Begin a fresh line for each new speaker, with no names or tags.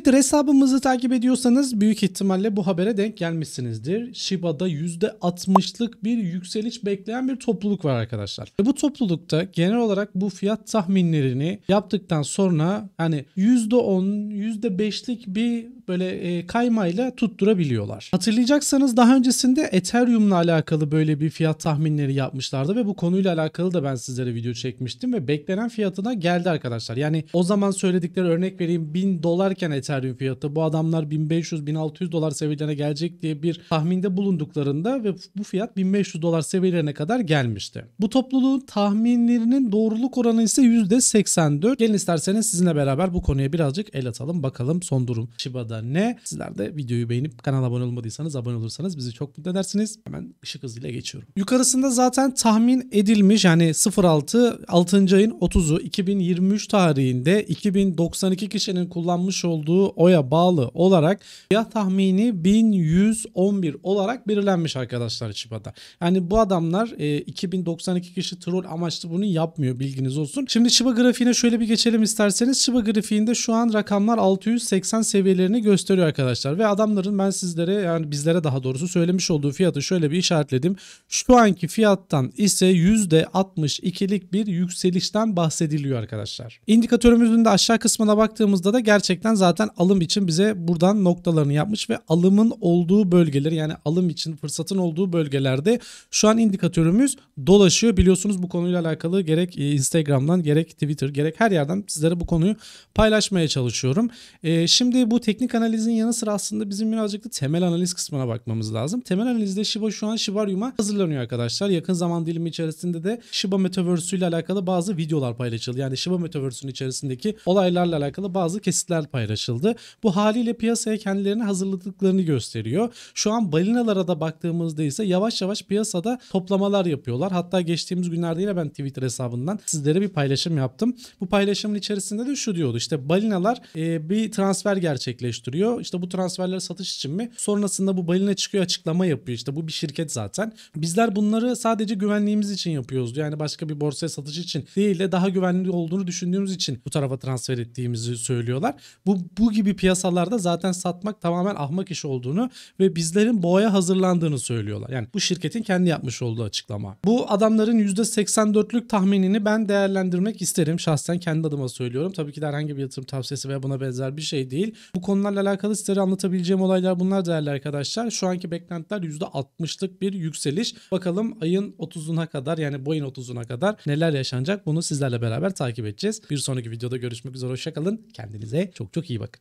Twitter hesabımızı takip ediyorsanız büyük ihtimalle bu habere denk gelmişsinizdir. Shiba'da %60'lık bir yükseliş bekleyen bir topluluk var arkadaşlar. Bu toplulukta genel olarak bu fiyat tahminlerini yaptıktan sonra hani %10, %5'lik bir böyle e, kaymayla tutturabiliyorlar. Hatırlayacaksanız daha öncesinde Ethereum'la alakalı böyle bir fiyat tahminleri yapmışlardı ve bu konuyla alakalı da ben sizlere video çekmiştim ve beklenen fiyatına geldi arkadaşlar. Yani o zaman söyledikleri örnek vereyim 1000 dolarken Ethereum fiyatı bu adamlar 1500-1600 dolar seviyelerine gelecek diye bir tahminde bulunduklarında ve bu fiyat 1500 dolar seviyelerine kadar gelmişti. Bu topluluğun tahminlerinin doğruluk oranı ise %84. Gelin isterseniz sizinle beraber bu konuya birazcık el atalım bakalım son durum Shiba'da da ne? Sizler de videoyu beğenip kanala abone olmadıysanız abone olursanız bizi çok mutlu edersiniz. Hemen ışık hızıyla geçiyorum. Yukarısında zaten tahmin edilmiş yani 06 6. ayın 30'u 2023 tarihinde 2092 kişinin kullanmış olduğu oya bağlı olarak ya tahmini 1111 olarak belirlenmiş arkadaşlar Şiba'da. Yani bu adamlar e, 2092 kişi troll amaçlı bunu yapmıyor bilginiz olsun. Şimdi Şiba grafiğine şöyle bir geçelim isterseniz. Şiba grafiğinde şu an rakamlar 680 seviyelerini gösteriyor gösteriyor arkadaşlar. Ve adamların ben sizlere yani bizlere daha doğrusu söylemiş olduğu fiyatı şöyle bir işaretledim. Şu anki fiyattan ise %62'lik bir yükselişten bahsediliyor arkadaşlar. İndikatörümüzün de aşağı kısmına baktığımızda da gerçekten zaten alım için bize buradan noktalarını yapmış ve alımın olduğu bölgeleri yani alım için fırsatın olduğu bölgelerde şu an indikatörümüz dolaşıyor. Biliyorsunuz bu konuyla alakalı gerek e, Instagram'dan gerek Twitter gerek her yerden sizlere bu konuyu paylaşmaya çalışıyorum. Ee, şimdi bu teknik teknik analizin yanı sıra aslında bizim birazcık da temel analiz kısmına bakmamız lazım. Temel analizde Shiba şu an Shibarium'a hazırlanıyor arkadaşlar. Yakın zaman dilimi içerisinde de Shiba Metaverse ile alakalı bazı videolar paylaşıldı. Yani Shiba Metaverse'ün içerisindeki olaylarla alakalı bazı kesitler paylaşıldı. Bu haliyle piyasaya kendilerini hazırladıklarını gösteriyor. Şu an balinalara da baktığımızda ise yavaş yavaş piyasada toplamalar yapıyorlar. Hatta geçtiğimiz günlerde yine ben Twitter hesabından sizlere bir paylaşım yaptım. Bu paylaşımın içerisinde de şu diyordu işte balinalar e, bir transfer gerçekleştiriyor oluşturuyor. İşte bu transferleri satış için mi? Sonrasında bu balina çıkıyor açıklama yapıyor. İşte bu bir şirket zaten. Bizler bunları sadece güvenliğimiz için yapıyoruz. Yani başka bir borsaya satış için değil de daha güvenli olduğunu düşündüğümüz için bu tarafa transfer ettiğimizi söylüyorlar. Bu, bu gibi piyasalarda zaten satmak tamamen ahmak iş olduğunu ve bizlerin boğaya hazırlandığını söylüyorlar. Yani bu şirketin kendi yapmış olduğu açıklama. Bu adamların %84'lük tahminini ben değerlendirmek isterim. Şahsen kendi adıma söylüyorum. Tabii ki de herhangi bir yatırım tavsiyesi veya buna benzer bir şey değil. Bu konular bunlarla alakalı sizlere anlatabileceğim olaylar bunlar değerli arkadaşlar. Şu anki beklentiler %60'lık bir yükseliş. Bakalım ayın 30'una kadar yani bu ayın 30'una kadar neler yaşanacak bunu sizlerle beraber takip edeceğiz. Bir sonraki videoda görüşmek üzere hoşçakalın. Kendinize çok çok iyi bakın.